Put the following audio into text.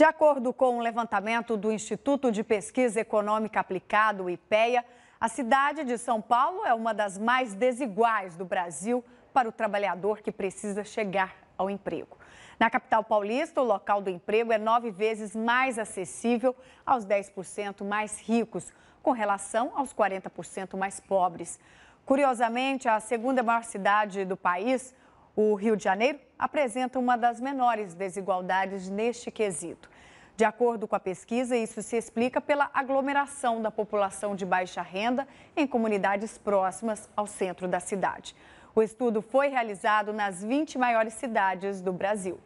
De acordo com o um levantamento do Instituto de Pesquisa Econômica Aplicada, o IPEA, a cidade de São Paulo é uma das mais desiguais do Brasil para o trabalhador que precisa chegar ao emprego. Na capital paulista, o local do emprego é nove vezes mais acessível aos 10% mais ricos, com relação aos 40% mais pobres. Curiosamente, a segunda maior cidade do país, o Rio de Janeiro apresenta uma das menores desigualdades neste quesito. De acordo com a pesquisa, isso se explica pela aglomeração da população de baixa renda em comunidades próximas ao centro da cidade. O estudo foi realizado nas 20 maiores cidades do Brasil.